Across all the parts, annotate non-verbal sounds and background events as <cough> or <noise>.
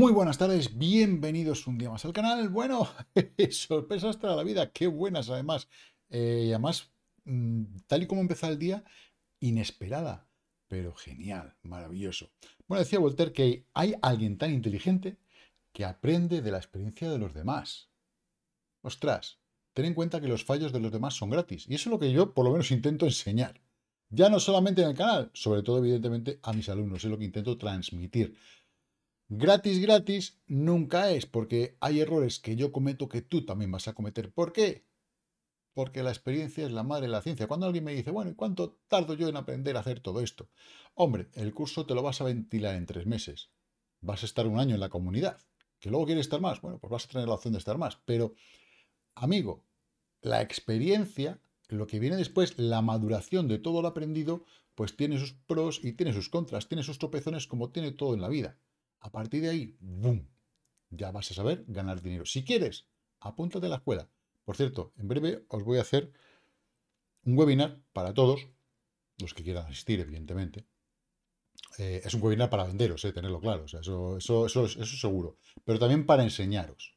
Muy buenas tardes, bienvenidos un día más al canal. Bueno, <laughs> sorpresa hasta la vida, qué buenas además. Eh, y además, mm, tal y como empezó el día, inesperada, pero genial, maravilloso. Bueno, decía Voltaire que hay alguien tan inteligente que aprende de la experiencia de los demás. Ostras, ten en cuenta que los fallos de los demás son gratis. Y eso es lo que yo por lo menos intento enseñar. Ya no solamente en el canal, sobre todo evidentemente a mis alumnos, es lo que intento transmitir. Gratis, gratis, nunca es, porque hay errores que yo cometo que tú también vas a cometer. ¿Por qué? Porque la experiencia es la madre de la ciencia. Cuando alguien me dice, bueno, ¿y cuánto tardo yo en aprender a hacer todo esto? Hombre, el curso te lo vas a ventilar en tres meses. Vas a estar un año en la comunidad. ¿Que luego quieres estar más? Bueno, pues vas a tener la opción de estar más. Pero, amigo, la experiencia, lo que viene después, la maduración de todo lo aprendido, pues tiene sus pros y tiene sus contras, tiene sus tropezones como tiene todo en la vida. A partir de ahí, ¡boom! Ya vas a saber ganar dinero. Si quieres, apúntate a la escuela. Por cierto, en breve os voy a hacer un webinar para todos, los que quieran asistir, evidentemente. Eh, es un webinar para venderos, eh, tenerlo claro, eso, es seguro. Pero también para enseñaros,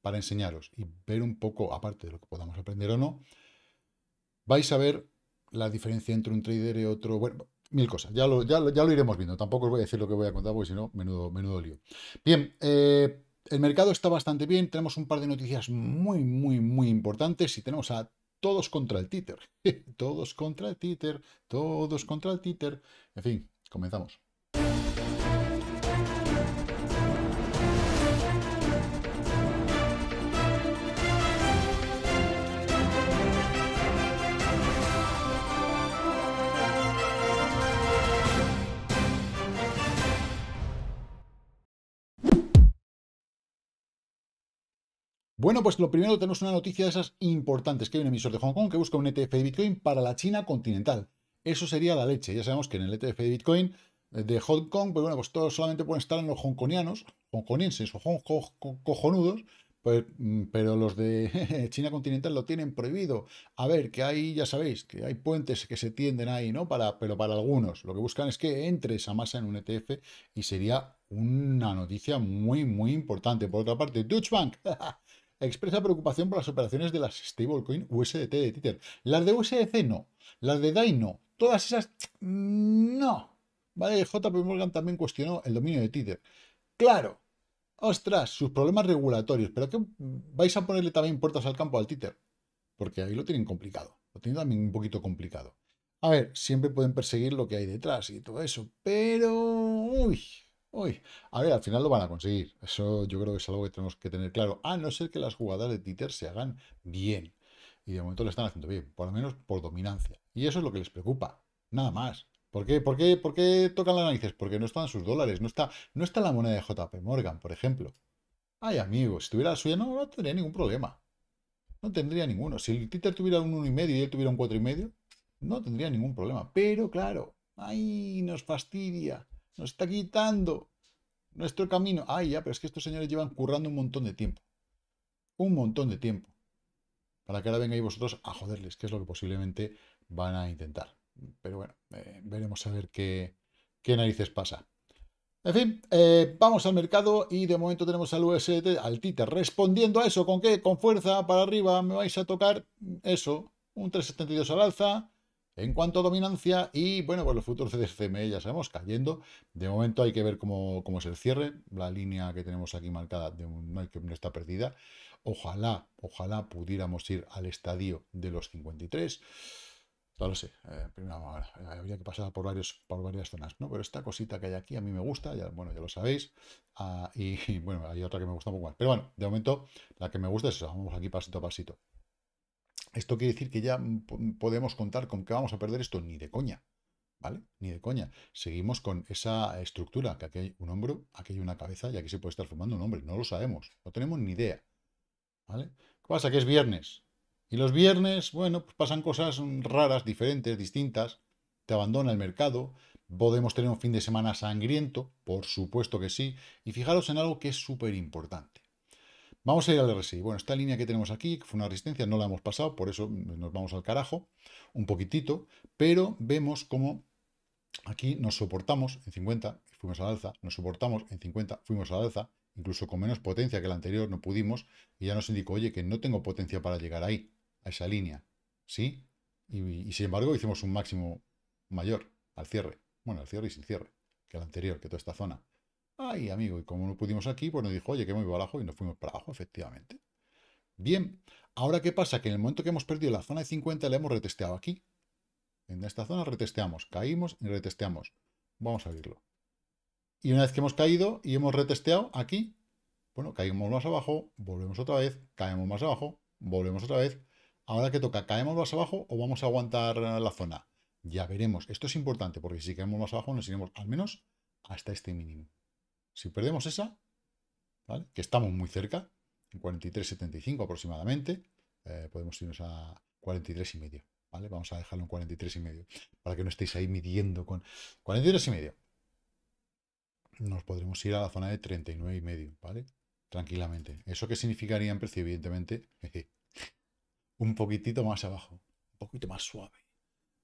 para enseñaros y ver un poco, aparte de lo que podamos aprender o no, vais a ver la diferencia entre un trader y otro. Bueno, mil cosas. Ya lo, ya, lo iremos viendo. Tampoco os voy a decir lo que voy a contar, porque si no, menudo, menudo lío. Bien, eh, el mercado está bastante bien. Tenemos un par de noticias muy, muy, muy importantes y tenemos a todos contra el títer. <laughs> todos contra el títer, todos contra el títer. En fin, comenzamos. Bueno, pues lo primero tenemos una noticia de esas importantes, que hay un emisor de Hong Kong que busca un ETF de Bitcoin para la China continental. Eso sería la leche. Ya sabemos que en el ETF de Bitcoin eh, de Hong Kong, pues bueno, pues todos solamente pueden estar en los hongkonianos, hongkonienses o hong, cojonudos, pues, mm, pero los de <laughs> China continental lo tienen prohibido. A ver, que hay, ya sabéis, que hay puentes que se tienden ahí, ¿no? Para, pero para algunos. Lo que buscan es que entre esa masa en un ETF y sería una noticia muy, muy importante. Por otra parte, Deutsche Bank <laughs> expresa preocupación por las operaciones de las stablecoin USDT de Tether. Las de USDC no, las de DAI no, todas esas mm, no. Vale, JP Morgan también cuestionó el dominio de Tether. Claro, ostras, sus problemas regulatorios, pero qué vais a ponerle también puertas al campo al Tether, porque ahí lo tienen complicado, lo tienen también un poquito complicado. A ver, siempre pueden perseguir lo que hay detrás y todo eso, pero... Uy, Uy, a ver, al final lo van a conseguir. Eso yo creo que es algo que tenemos que tener claro. A ah, no ser que las jugadas de Títer se hagan bien. Y de momento lo están haciendo bien, por lo menos por dominancia. Y eso es lo que les preocupa. Nada más. ¿Por qué, por qué, por tocan las narices? Porque no están sus dólares, no está, no está la moneda de JP Morgan, por ejemplo. Ay, amigo, si tuviera la suya no, tendría ningún problema. No tendría ninguno. Si el Títer tuviera un 1,5 y él tuviera un 4,5, no tendría ningún problema. Pero claro, ay, nos fastidia. Nos está quitando nuestro camino. Ay, ya, pero es que estos señores llevan currando un montón de tiempo. Un montón de tiempo. Para que ahora vengáis vosotros a joderles, que es lo que posiblemente van a intentar. Pero bueno, eh, veremos a ver qué, qué narices pasa. En fin, eh, vamos al mercado y de momento tenemos al UST, al Titer, respondiendo a eso. ¿Con qué? Con fuerza, para arriba, me vais a tocar eso. Un 3,72 al alza, en cuanto a dominancia, y bueno, pues los futuros CDCM, e ya sabemos cayendo. De momento hay que ver cómo, es el cierre. La línea que tenemos aquí marcada de no, hay que, no está perdida. Ojalá, ojalá pudiéramos ir al estadio de los 53. No lo sé, eh, habría que pasar por, varios, por varias zonas, ¿no? Pero esta cosita que hay aquí a mí me gusta, ya, bueno, ya lo sabéis, ah, <laughs> y, bueno, hay otra que me gusta un poco más. Pero bueno, de momento la que me gusta es eso, vamos aquí pasito a pasito. Esto quiere decir que ya podemos contar con que vamos a perder esto ni de coña. ¿Vale? Ni de coña. Seguimos con esa estructura, que aquí hay un hombro, aquí hay una cabeza y aquí se puede estar formando un hombre. No lo sabemos, no tenemos ni idea. ¿Vale? ¿Qué pasa? Que es viernes. Y los viernes, bueno, pues pasan cosas raras, diferentes, distintas. Te abandona el mercado. Podemos tener un fin de semana sangriento, por supuesto que sí. Y fijaros en algo que es súper importante. Vamos a ir al RSI. Bueno, esta línea que tenemos aquí, que fue una resistencia, no la hemos pasado, por eso nos vamos al carajo un poquitito, pero vemos cómo aquí nos soportamos en 50, fuimos al alza, nos soportamos en 50, fuimos al alza, incluso con menos potencia que la anterior no pudimos, y ya nos indicó, oye, que no tengo potencia para llegar ahí, a esa línea, ¿sí? Y, sin embargo hicimos un máximo mayor al cierre, bueno, al cierre y sin cierre, que la anterior, que toda esta zona. Ay, amigo, y como no pudimos aquí, pues nos dijo, oye, que hemos ido abajo y nos fuimos para abajo, efectivamente. Bien, ahora qué pasa? Que en el momento que hemos perdido la zona de 50 la hemos retesteado aquí. En esta zona retesteamos, caímos y retesteamos. Vamos a abrirlo. Y una vez que hemos caído y hemos retesteado aquí, bueno, caímos más abajo, volvemos otra vez, caemos más abajo, volvemos otra vez. Ahora que toca, ¿caemos más abajo o vamos a aguantar la zona? Ya veremos. Esto es importante porque si caemos más abajo nos iremos al menos hasta este mínimo. Si perdemos esa, que estamos muy cerca, en 43.75 aproximadamente, eh, podemos irnos a 43.5. y medio. ¿vale? Vamos a dejarlo en 43.5 para que no estéis ahí midiendo con 43.5. y Nos podremos ir a la zona de 39.5, y medio, ¿vale? Tranquilamente. ¿Eso qué significaría en precio? Evidentemente, <laughs> un poquitito más abajo, un poquito más suave.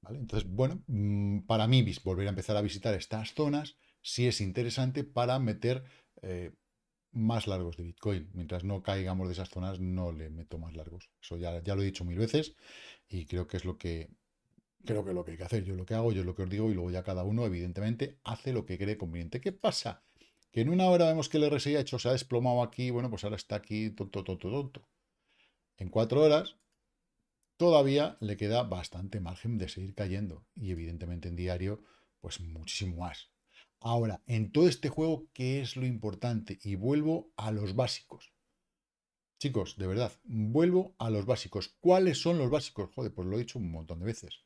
¿Vale? Entonces, bueno, mm, para mí volver a empezar a visitar estas zonas si es interesante para meter eh, más largos de Bitcoin. Mientras no caigamos de esas zonas, no le meto más largos. Eso ya, lo he dicho mil veces y creo que es lo que creo que es lo que hay que hacer. Yo lo que hago, yo lo que os digo y luego ya cada uno, evidentemente, hace lo que cree conveniente. ¿Qué pasa? Que en una hora vemos que el RSI ha hecho, se ha desplomado aquí, bueno, pues ahora está aquí, tonto, tonto, tonto. En cuatro horas todavía le queda bastante margen de seguir cayendo y evidentemente en diario, pues muchísimo más. Ahora, en todo este juego, ¿qué es lo importante? Y vuelvo a los básicos. Chicos, de verdad, vuelvo a los básicos. ¿Cuáles son los básicos? Joder, pues lo he dicho un montón de veces.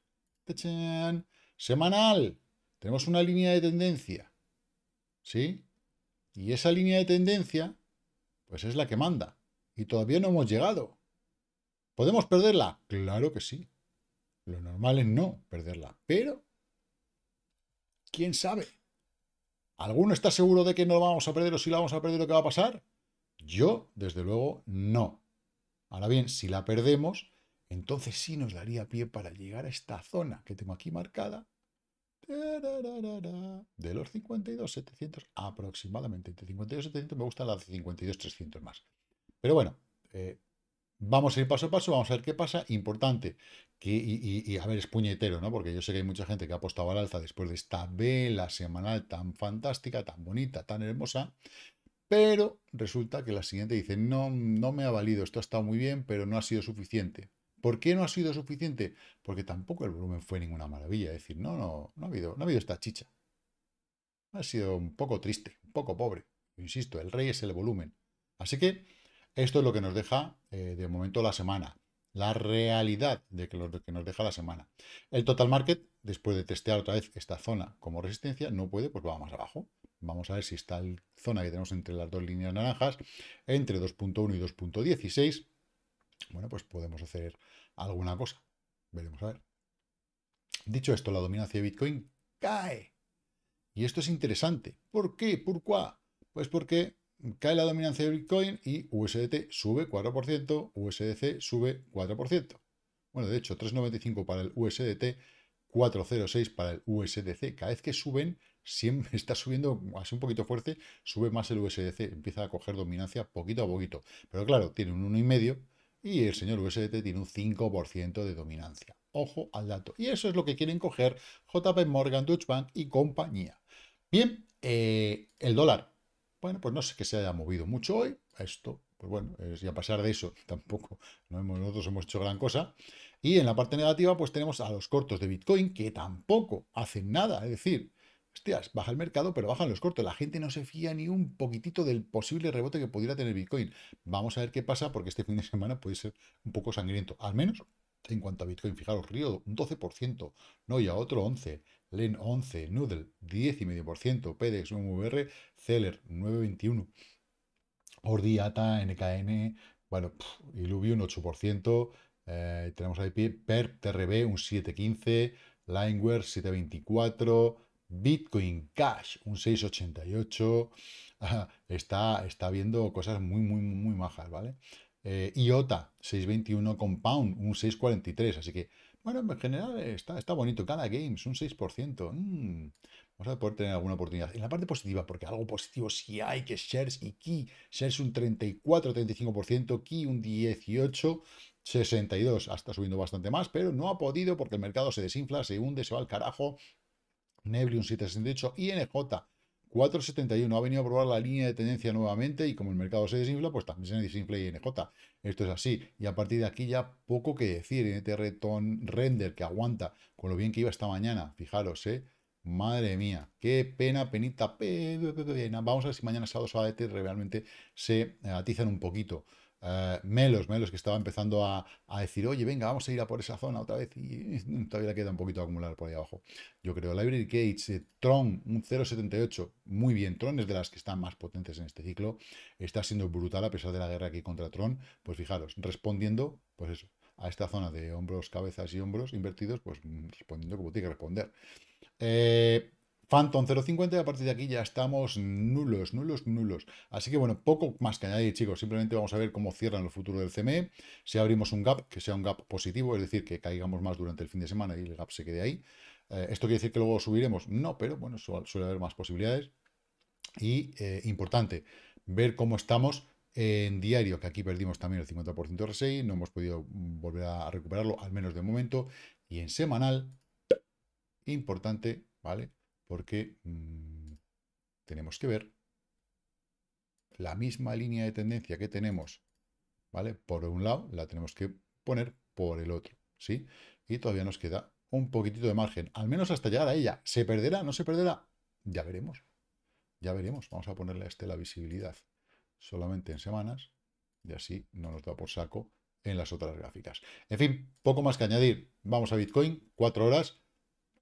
Semanal. Tenemos una línea de tendencia. ¿Sí? Y esa línea de tendencia, pues es la que manda. Y todavía no hemos llegado. ¿Podemos perderla? Claro que sí. Lo normal es no perderla. Pero, ¿quién sabe? ¿Alguno está seguro de que no lo vamos a perder o si la vamos a perder lo que va a pasar? Yo, desde luego, no. Ahora bien, si la perdemos, entonces sí nos daría pie para llegar a esta zona que tengo aquí marcada de los 52.700 aproximadamente. Entre 52.700 me gustan las 52.300 más. Pero bueno, eh, Vamos a ir paso a paso, vamos a ver qué pasa. Importante, que, y, a ver, es puñetero, ¿no? Porque yo sé que hay mucha gente que ha apostado al alza después de esta vela semanal tan fantástica, tan bonita, tan hermosa. Pero resulta que la siguiente dice, no, no me ha valido, esto ha estado muy bien, pero no ha sido suficiente. ¿Por qué no ha sido suficiente? Porque tampoco el volumen fue ninguna maravilla. Es decir, no, no, no ha habido, no ha habido esta chicha. Ha sido un poco triste, un poco pobre. Insisto, el rey es el volumen. Así que esto es lo que nos deja eh, de momento la semana, la realidad de que lo que nos deja la semana. El total market, después de testear otra vez esta zona como resistencia, no puede, pues va más abajo. Vamos a ver si está la zona que tenemos entre las dos líneas naranjas, entre 2.1 y 2.16. Bueno, pues podemos hacer alguna cosa. Veremos a ver. Dicho esto, la dominancia de Bitcoin cae. Y esto es interesante. ¿Por qué? ¿Por cuá? Pues porque cae la dominancia de Bitcoin y USDT sube 4%, USDC sube 4%. Bueno, de hecho, 3,95 para el USDT, 4,06 para el USDC. Cada vez que suben, siempre <laughs> está subiendo así un poquito fuerte, sube más el USDC, empieza a coger dominancia poquito a poquito. Pero claro, tiene un 1,5 y el señor USDT tiene un 5% de dominancia. Ojo al dato. Y eso es lo que quieren coger JP Morgan, Deutsche Bank y compañía. Bien, eh, el dólar bueno, pues no sé que se haya movido mucho hoy. Esto, pues bueno, y a pasar de eso, <laughs> tampoco no nosotros hemos hecho gran cosa. Y en la parte negativa, pues tenemos a los cortos de Bitcoin, que tampoco hacen nada. Es decir, hostias, baja el mercado, pero bajan los cortos. La gente no se fía ni un poquitito del posible rebote que pudiera tener Bitcoin. Vamos a ver qué pasa, porque este fin de semana puede ser un poco sangriento. Al menos en cuanto a Bitcoin, fijaros, Río, un 12%, no, y a otro 11%, LEN 11, Noodle 10,5%, PEDEX MVR, Celer 9,21%, Ordi, ATA, NKN, bueno, pff, un 8%, eh, tenemos ahí PERP, TRB un 7,15%, Lineware 7,24%, Bitcoin Cash un 6,88%, está, está viendo cosas muy, muy, muy majas, ¿vale? Eh, IOTA 6,21%, Compound un 6,43%, así que bueno, en general está, está bonito. Cada Games, un 6%. Mm, vamos a poder tener alguna oportunidad. En la parte positiva, porque algo positivo sí hay, que Shares y Key. Shares un 34-35%, Key un 18%. 62 hasta subiendo bastante más, pero no ha podido porque el mercado se desinfla, se hunde, se va al carajo. Nebri un 7,68, NJ. 4,71 ha venido a probar la línea de tendencia nuevamente y como el mercado se desinfla, pues también se desinfla INJ. Esto es así. Y a partir de aquí ya poco que decir. en este retón Render que aguanta con lo bien que iba esta mañana. Fijaros, ¿eh? Madre mía, qué pena, penita, Vamos a ver si mañana sábado, sábado este realmente se atizan un poquito. Eh, Melos, Melos que estaba empezando a, decir, oye, venga, vamos a ir a por esa zona otra vez y, todavía queda un poquito acumular por ahí abajo. Yo creo, Library Gates, eh, Tron, un 0.78, muy bien, Tron es de las que están más potentes en este ciclo, está siendo brutal a pesar de la guerra que contra Tron, pues fijaros, respondiendo, pues a esta zona de hombros, cabezas y hombros invertidos, pues mm, respondiendo como tiene que responder. Eh, Phantom 050 y a partir de aquí ya estamos nulos, nulos, nulos. Así que bueno, poco más que añadir chicos, simplemente vamos a ver cómo cierran los futuros del CME, si abrimos un gap, que sea un gap positivo, es decir, que caigamos más durante el fin de semana y el gap se quede ahí. Eh, ¿Esto quiere decir que luego subiremos? No, pero bueno, suele, haber más posibilidades. Y eh, importante, ver cómo estamos en diario, que aquí perdimos también el 50% de RSI, no hemos podido volver a recuperarlo, al menos de momento. Y en semanal, importante, ¿vale? porque mm, tenemos que ver la misma línea de tendencia que tenemos, ¿vale? Por un lado, la tenemos que poner por el otro, ¿sí? Y todavía nos queda un poquitito de margen, al menos hasta llegar a ella. ¿Se perderá? ¿No se perderá? Ya veremos. Ya veremos. Vamos a ponerle a este la visibilidad solamente en semanas y así no nos da por saco en las otras gráficas. En fin, poco más que añadir. Vamos a Bitcoin, cuatro horas,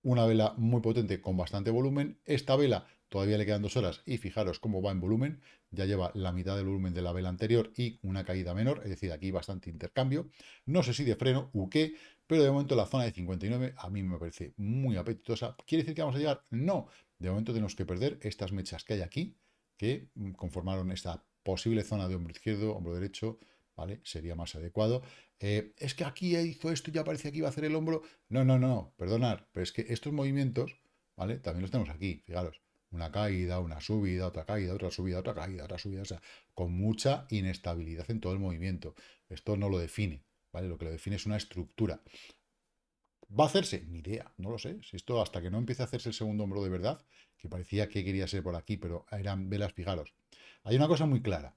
una vela muy potente con bastante volumen. Esta vela todavía le quedan dos horas y fijaros cómo va en volumen. Ya lleva la mitad del volumen de la vela anterior y una caída menor, es decir, aquí bastante intercambio. No sé si de freno u qué, pero de momento la zona de 59 a mí me parece muy apetitosa. ¿Quiere decir que vamos a llegar? No. De momento tenemos que perder estas mechas que hay aquí, que mm, conformaron esta posible zona de hombro izquierdo, hombro derecho, ¿vale? Sería más adecuado. Eh, es que aquí hizo esto y ya parecía que iba a hacer el hombro. No, no, no, perdonad pero es que estos movimientos, ¿vale? También los tenemos aquí, fijaros. Una caída, una subida, otra caída, otra subida, otra caída, otra subida, o sea, con mucha inestabilidad en todo el movimiento. Esto no lo define, ¿vale? Lo que lo define es una estructura. ¿Va a hacerse? Ni idea, no lo sé. Si esto hasta que no empiece a hacerse el segundo hombro de verdad, que parecía que quería ser por aquí, pero eran velas, fijaros. Hay una cosa muy clara.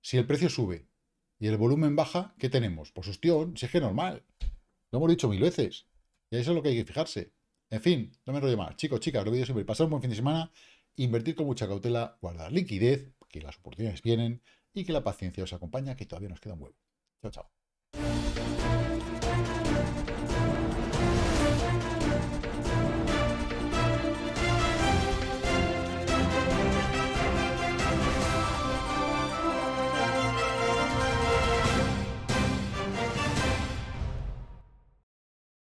Si el precio sube y el volumen baja, ¿qué tenemos? Pues sustión, si es que normal. Lo hemos dicho mil veces. Y eso es lo que hay que fijarse. En fin, no me enrollo más. Chicos, chicas, lo que siempre, pasar un buen fin de semana, invertir con mucha cautela, guardar liquidez, que las oportunidades vienen y que la paciencia os acompaña, que todavía nos queda un huevo. Chao, chao.